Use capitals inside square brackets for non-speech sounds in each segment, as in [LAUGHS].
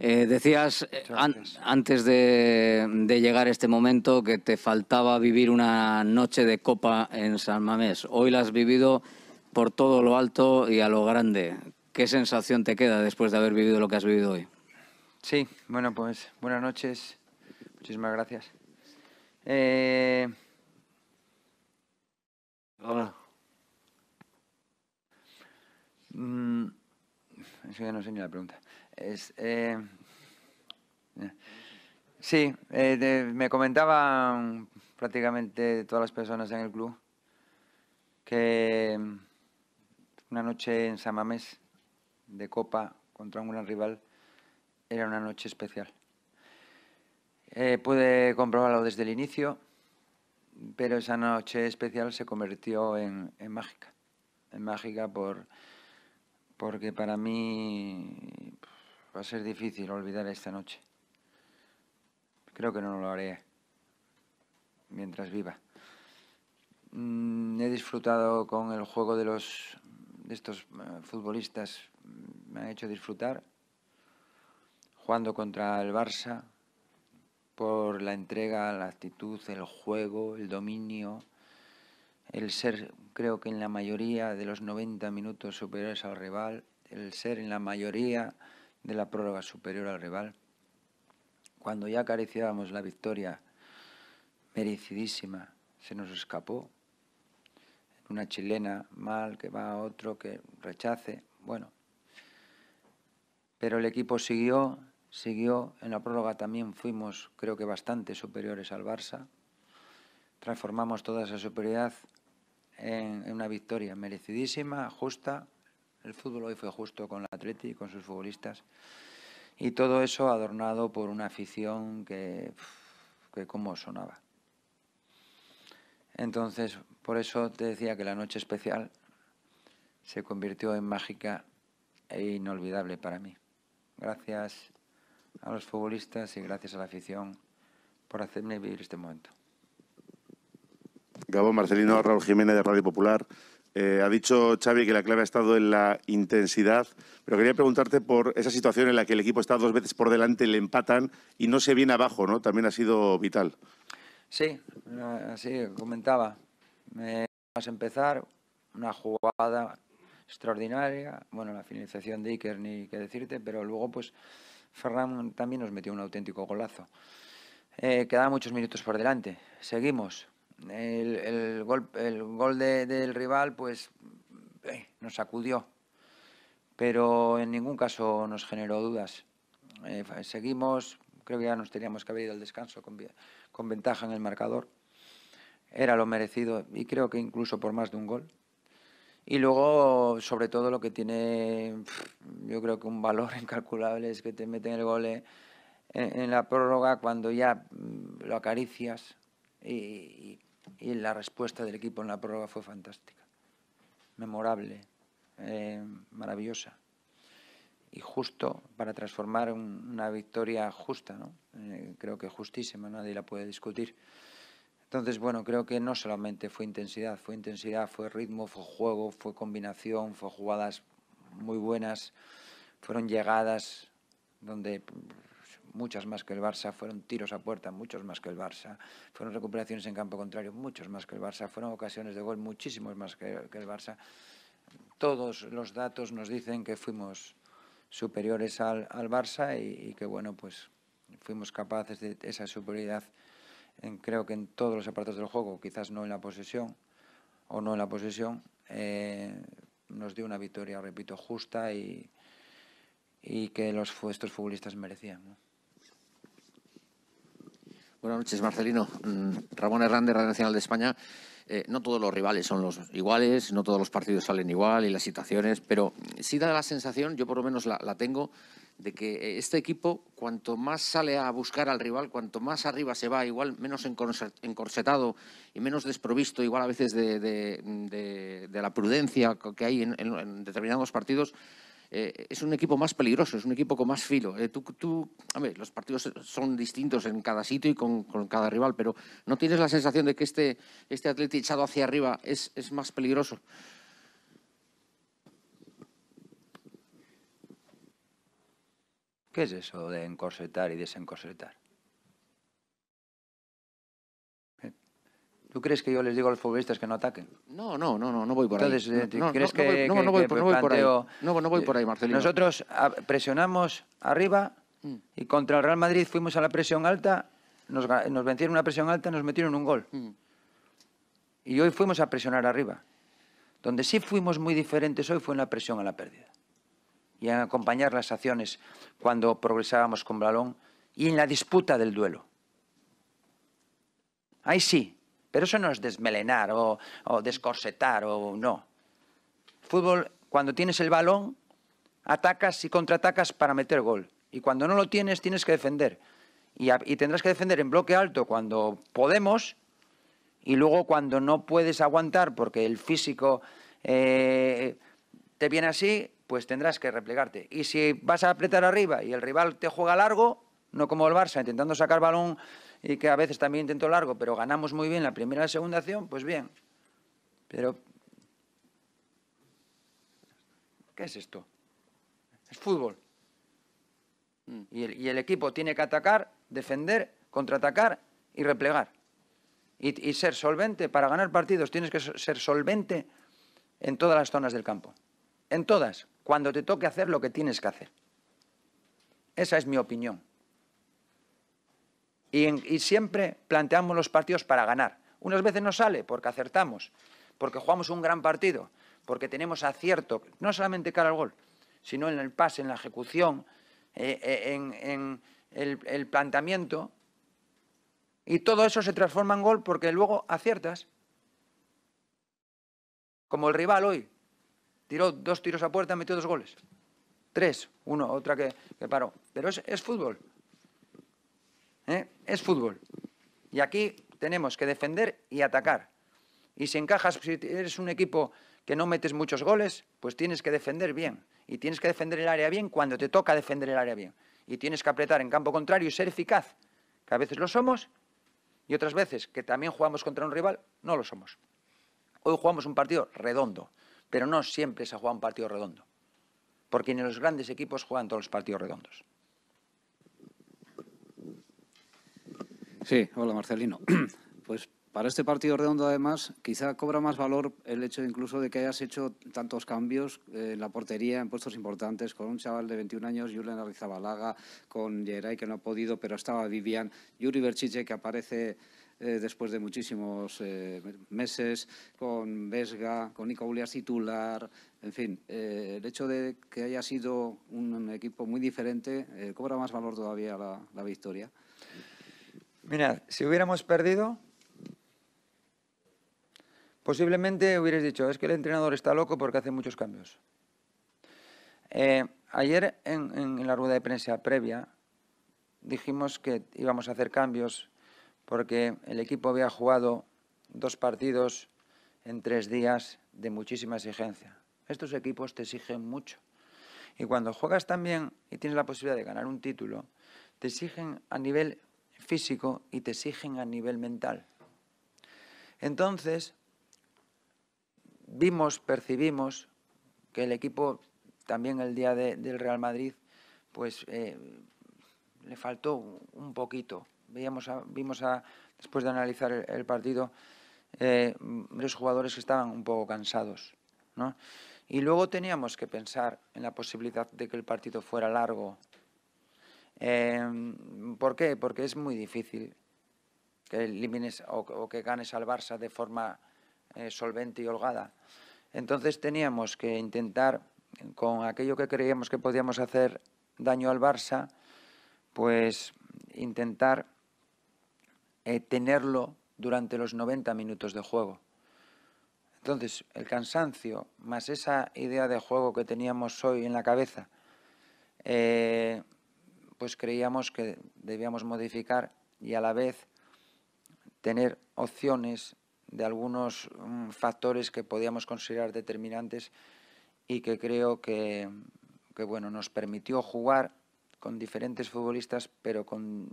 Eh, decías eh, antes de, llegar a este momento que te faltaba vivir una noche de copa en San Mamés. Hoy la has vivido por todo lo alto y a lo grande. ¿Qué sensación te queda después de haber vivido lo que has vivido hoy? Sí, bueno, pues buenas noches. Muchísimas gracias. Eh... Hola. Mm, eso ya no sé ni la pregunta. Eh, sí, eh, me comentaban prácticamente todas las personas en el club que mm, una noche en Samamés de Copa contra un gran rival era una noche especial. Eh, pude comprobarlo desde el inicio, pero esa noche especial se convirtió en, mágica. En mágica por, porque para mí Va a ser difícil olvidar esta noche. Creo que no lo haré mientras viva. Mm, he disfrutado con el juego de los de estos eh, futbolistas. Me ha hecho disfrutar jugando contra el Barça por la entrega, la actitud, el juego, el dominio, el ser, creo que en la mayoría de los 90 minutos superiores al rival, el ser en la mayoría de la prórroga superior al rival, cuando ya acariciábamos la victoria merecidísima, se nos escapó. Una chilena mal, que va a otro, que rechace, bueno. Pero el equipo siguió, siguió. En la prórroga también fuimos, creo que bastante superiores al Barça. Transformamos toda esa superioridad en, en una victoria merecidísima, justa el fútbol hoy fue justo con el Atleti, con sus futbolistas. Y todo eso adornado por una afición que, que como sonaba. Entonces, por eso te decía que la noche especial se convirtió en mágica e inolvidable para mí. Gracias a los futbolistas y gracias a la afición por hacerme vivir este momento. Gabo Marcelino, Raúl Jiménez de Radio Popular. Eh, ha dicho Xavi que la clave ha estado en la intensidad, pero quería preguntarte por esa situación en la que el equipo está dos veces por delante, le empatan y no se viene abajo, ¿no? También ha sido vital. Sí, así eh, comentaba. Eh, vamos a empezar una jugada extraordinaria, bueno, la finalización de Iker ni qué decirte, pero luego pues Ferran también nos metió un auténtico golazo. Eh, quedaban muchos minutos por delante. Seguimos, el, gol, el gol del rival pues eh, nos sacudió, pero en ningún caso nos generó dudas. Eh, seguimos, creo que ya nos teníamos que haber ido al descanso con, ventaja en el marcador. Era lo merecido y creo que incluso por más de un gol. Y luego, sobre todo, lo que tiene, yo creo que un valor [LAUGHS] incalculable es que te meten el gol eh, en, en la prórroga cuando ya mm, lo acaricias y, y la respuesta del equipo en la prueba fue fantástica, memorable, eh, maravillosa y justo para transformar una victoria justa, ¿no? Eh, creo que justísima, nadie la puede discutir. Entonces, bueno, creo que no solamente fue intensidad, fue intensidad, fue ritmo, fue juego, fue combinación, fue jugadas muy buenas, fueron llegadas donde muchas más que el Barça, fueron tiros a puerta, muchos más que el Barça, fueron recuperaciones en campo contrario, muchos más que el Barça, fueron ocasiones de gol, muchísimos más que, el Barça. Todos los datos nos dicen que fuimos superiores al, Barça y, que, bueno, pues fuimos capaces de esa superioridad, creo que en todos los apartados del juego, quizás no en la posesión o no en la posesión, eh, nos dio una victoria, repito, justa y, que los, estos futbolistas merecían. Buenas noches, Marcelino. Mm, Ramón Hernández, Radio Nacional de España. Eh, no todos los rivales son los iguales, no todos los partidos salen igual y las situaciones, pero sí da la sensación, yo por lo menos la, tengo, de que este equipo, cuanto más sale a buscar al rival, cuanto más arriba se va, igual menos encorsetado y menos desprovisto, igual a veces de, la prudencia que hay en determinados partidos, eh, es un equipo más peligroso, es un equipo con más filo. Eh, tú, los partidos son distintos en cada sitio y con, cada rival, pero ¿no tienes la sensación de que este, este atleti echado hacia arriba es, es más peligroso? ¿Qué es eso de encorsetar y desencorsetar? ¿Tú crees que yo les digo a los futbolistas que no ataquen? No, no, no, no, no voy por ahí. Entonces, no, voy, por ahí? No, eh, Marcelino. Nosotros ah, presionamos arriba mm. y contra el Real Madrid fuimos a la presión alta, nos, nos vencieron una presión alta, nos metieron un gol. Mm. Y hoy fuimos a presionar arriba. Donde sí fuimos muy diferentes hoy fue en la presión a la pérdida. Y en acompañar las acciones cuando progresábamos con balón y en la disputa del duelo. Ahí sí, pero eso no es desmelenar o, descorsetar o no. Fútbol, cuando tienes el balón, atacas y contraatacas para meter gol. Y cuando no lo tienes, tienes que defender. Y, tendrás que defender en bloque alto cuando podemos y luego cuando no puedes aguantar porque el físico eh, te viene así, pues tendrás que replegarte. Y si vas a apretar arriba y el rival te juega largo, no como el Barça, intentando sacar balón y que a veces también intento largo, pero ganamos muy bien la primera y la segunda acción, pues bien. Pero, ¿qué es esto? Es fútbol. Mm, y el, equipo tiene que atacar, defender, contraatacar y replegar. y ser solvente, para ganar partidos tienes que ser solvente en todas las zonas del campo. En todas, cuando te toque hacer lo que tienes que hacer. Esa es mi opinión. Y, siempre planteamos los partidos para ganar. Unas veces nos sale porque acertamos, porque jugamos un gran partido, porque tenemos acierto, no solamente cara al gol, sino en el pase, en la ejecución, eh, eh, en, el, planteamiento. Y todo eso se transforma en gol porque luego aciertas. Como el rival hoy. Tiró dos tiros a puerta, metió dos goles. Tres, uno, otra que, paró. Pero es, es fútbol. ¿Eh? es fútbol. Y aquí tenemos que defender y atacar. Y si encajas, si eres un equipo que no metes muchos goles, pues tienes que defender bien. Y tienes que defender el área bien cuando te toca defender el área bien. Y tienes que apretar en campo contrario y ser eficaz. Que a veces lo somos y otras veces que también jugamos contra un rival, no lo somos. Hoy jugamos un partido redondo, pero no siempre se juega un partido redondo. Porque en los grandes equipos juegan todos los partidos redondos. Sí, hola Marcelino. [CLEARS THROAT] Pues para este partido redondo, además, quizá cobra más valor el hecho incluso de que hayas hecho tantos cambios eh, en la portería, en puestos importantes, con un chaval de 21 años, Julian Arrizabalaga, con Yeray, que no ha podido, pero estaba Vivian, Yuri Berchiche, que aparece eh, después de muchísimos eh, meses, con Vesga, con Nico titular, en fin, el hecho de que haya sido un, equipo muy diferente cobra más valor todavía la, la victoria. Mirad, si hubiéramos perdido, posiblemente hubieras dicho, es que el entrenador está loco porque hace muchos cambios. Eh, ayer en, la rueda de prensa previa dijimos que íbamos a hacer cambios porque el equipo había jugado dos partidos en tres días de muchísima exigencia. Estos equipos te exigen mucho. Y cuando juegas tan bien y tienes la posibilidad de ganar un título, te exigen a nivel físico y te exigen a nivel mental. Entonces, vimos, percibimos que el equipo, también el día del Real Madrid, pues eh, le faltó un poquito. Veíamos vimos a, después de analizar el, partido, eh, los jugadores que estaban un poco cansados. Y luego teníamos que pensar en la posibilidad de que el partido fuera largo, Em, ¿Por qué? Porque es muy difícil que elimines o, que ganes al Barça de forma eh, solvente y holgada. Entonces teníamos que intentar, con aquello que creíamos que podíamos hacer daño al Barça, pues intentar eh, tenerlo durante los 90 minutos de juego. Entonces, el cansancio más esa idea de juego que teníamos hoy en la cabeza, eh, pues creíamos que debíamos modificar y a la vez tener opciones de algunos mm, factores que podíamos considerar determinantes y que creo que, bueno, nos permitió jugar con diferentes futbolistas, pero con,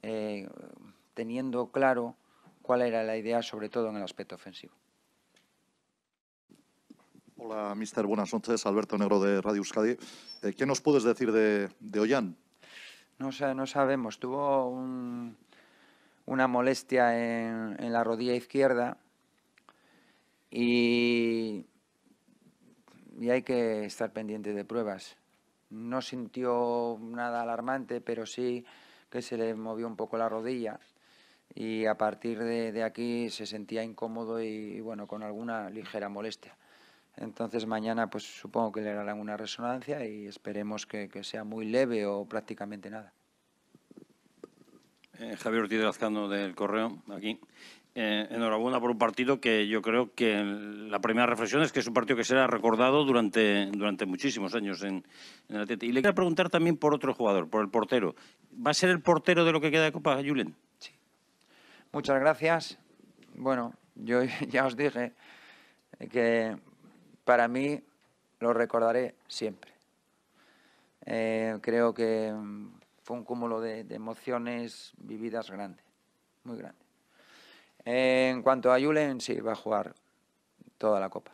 eh, teniendo claro cuál era la idea, sobre todo en el aspecto ofensivo. Hola, mister. Buenas noches. Alberto Negro de Radio Euskadi. Eh, ¿Qué nos puedes decir de, de Ollán? No, no sabemos. Tuvo una molestia en, la rodilla izquierda y, hay que estar pendiente de pruebas. No sintió nada alarmante, pero sí que se le movió un poco la rodilla y a partir de, aquí se sentía incómodo y, y bueno, con alguna ligera molestia. Entonces mañana pues supongo que le harán una resonancia y esperemos que, sea muy leve o prácticamente nada. Eh, Javier Ortiz de Azcano, del Correo, aquí. Eh, enhorabuena por un partido que yo creo que la primera reflexión es que es un partido que será recordado durante, durante muchísimos años en, en el Y le quiero preguntar también por otro jugador, por el portero. ¿Va a ser el portero de lo que queda de Copa, Julen? Sí. Muchas gracias. Bueno, yo [LAUGHS] ya os dije que para mí lo recordaré siempre. Eh, creo que mm, fue un cúmulo de, emociones vividas grande, muy grande. Eh, en cuanto a Julen, sí, va a jugar toda la Copa.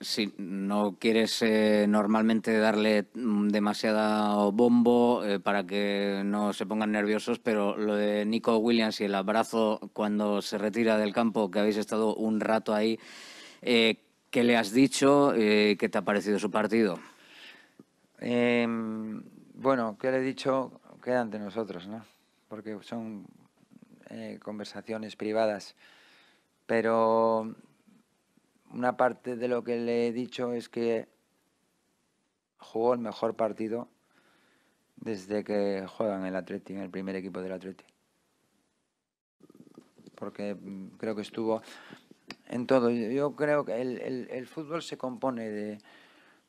si no quieres eh, normalmente darle mm, demasiado bombo eh, para que no se pongan nerviosos, pero lo de Nico Williams y el abrazo cuando se retira del campo, que habéis estado un rato ahí, eh, ¿qué le has dicho? ¿Qué te ha parecido su partido? Em, bueno, ¿qué le he dicho? Queda ante nosotros, ¿no? Porque son conversaciones privadas. Pero una parte de lo que le he dicho es que jugó el mejor partido desde que juegan el Atleti, en el primer equipo del Atleti. Porque mm, creo que estuvo en todo. Yo creo que el, fútbol se compone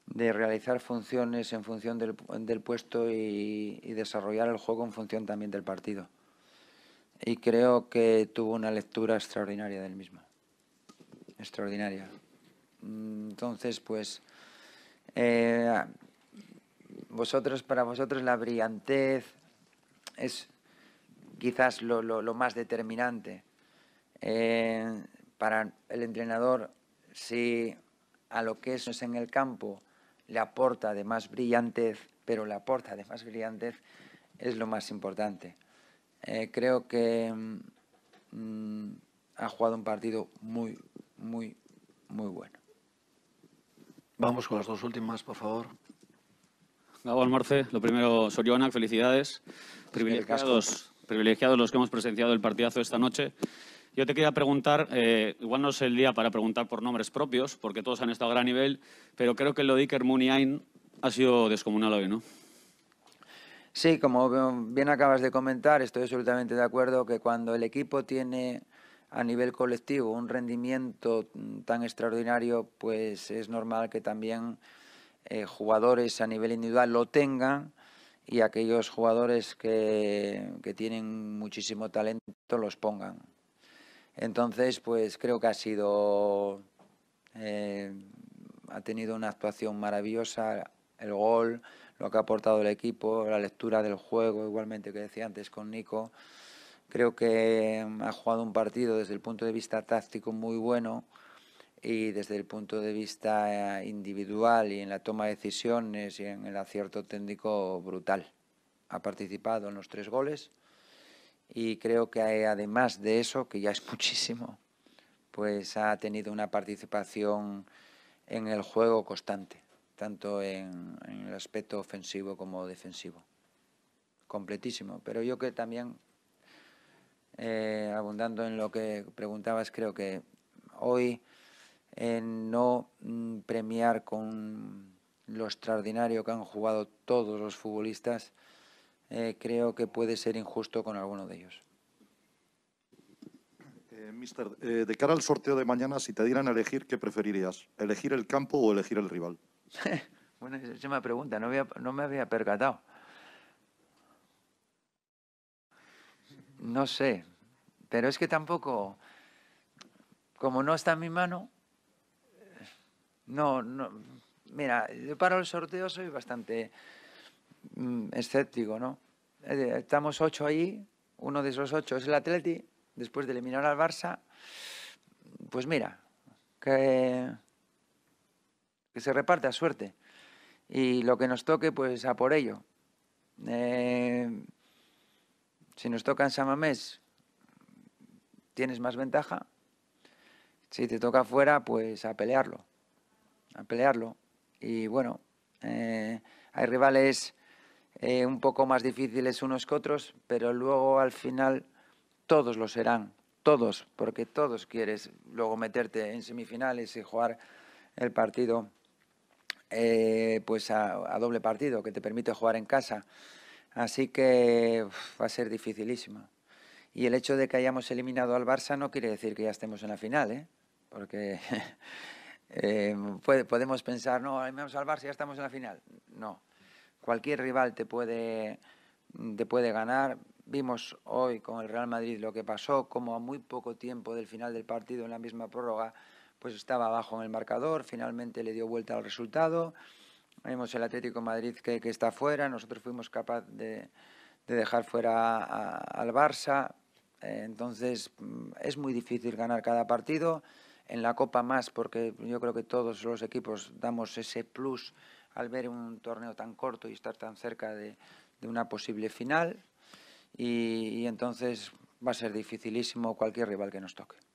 de, realizar funciones en función del, puesto y, desarrollar el juego en función también del partido. Y creo que tuvo una lectura extraordinaria del mismo extraordinaria. Mm, entonces, pues, eh, vosotros, para vosotros la brillantez es quizás lo, más determinante. Eh, para el entrenador, si a lo que es en el campo le aporta de más brillantez, pero le aporta de más brillantez, es lo más importante. Eh, creo que mm, ha jugado un partido muy muy, muy bueno. Vamos con las dos últimas, por favor. Gabo Marce, lo primero, Soriona, felicidades. Privilegiados, los que hemos presenciado el partidazo esta noche. Yo te quería preguntar, eh, igual no es el día para preguntar por nombres propios, porque todos han estado a gran nivel, pero creo que lo de Iker Muniain ha sido descomunal hoy, ¿no? Sí, como bien acabas de comentar, estoy absolutamente de acuerdo que cuando el equipo tiene a nivel colectivo un rendimiento mm, tan extraordinario, pues es normal que también eh, jugadores a nivel individual lo tengan y aquellos jugadores que, tienen muchísimo talento los pongan. Entonces, pues creo que ha sido, eh, ha tenido una actuación maravillosa, el gol, lo que ha aportado el equipo, la lectura del juego, igualmente que decía antes con Nico. Creo que mm, ha jugado un partido desde el punto de vista táctico muy bueno y desde el punto de vista eh, individual y en la toma de decisiones y en el acierto técnico brutal. Ha participado en los tres goles y creo que eh, además de eso, que ya es [LAUGHS] muchísimo, pues ha tenido una participación en el juego constante, tanto en, el aspecto ofensivo como defensivo. Completísimo, pero yo que también eh, abundando en lo que preguntabas, creo que hoy en no mm, premiar con lo extraordinario que han jugado todos los futbolistas, eh, creo que puede ser injusto con alguno de ellos. Eh, mister, de cara al sorteo de mañana, si te dieran a elegir, ¿qué preferirías? ¿Elegir el campo o elegir el rival? [LAUGHS] bueno, es una pregunta, no, no me había percatado. no sé, pero es que tampoco, como no está en mi mano, no, no, mira, yo para el sorteo soy bastante mm, escéptico, ¿no? Estamos ocho ahí, uno de esos ocho es el Atleti, después de eliminar al Barça, pues mira, que, se reparte a suerte. Y lo que nos toque, pues a por ello. Eh, si nos toca en Samamés, tienes más ventaja. Si te toca fuera, pues a pelearlo. A pelearlo. Y bueno, eh, hay rivales eh, un poco más difíciles unos que otros, pero luego al final todos lo serán. Todos, porque todos quieres luego meterte en semifinales y jugar el partido eh, pues a doble partido, que te permite jugar en casa. Así que va a ser dificilísimo. Y el hecho de que hayamos eliminado al Barça no quiere decir que ya estemos en la final, ¿eh? porque [LAUGHS] eh, podemos pensar, no, eliminamos al Barça y ya estamos en la final. No, cualquier rival te puede, te puede ganar. Vimos hoy con el Real Madrid lo que pasó, como a muy poco tiempo del final del partido en la misma prórroga, pues estaba abajo en el marcador, finalmente le dio vuelta al resultado. Vemos el Atlético Madrid que, está fuera, nosotros fuimos capaces de, dejar fuera al Barça. Eh, entonces, mm, es muy difícil ganar cada partido. En la Copa más, porque yo creo que todos los equipos damos ese plus al ver un torneo tan corto y estar tan cerca de, una posible final. y entonces va a ser dificilísimo cualquier rival que nos toque.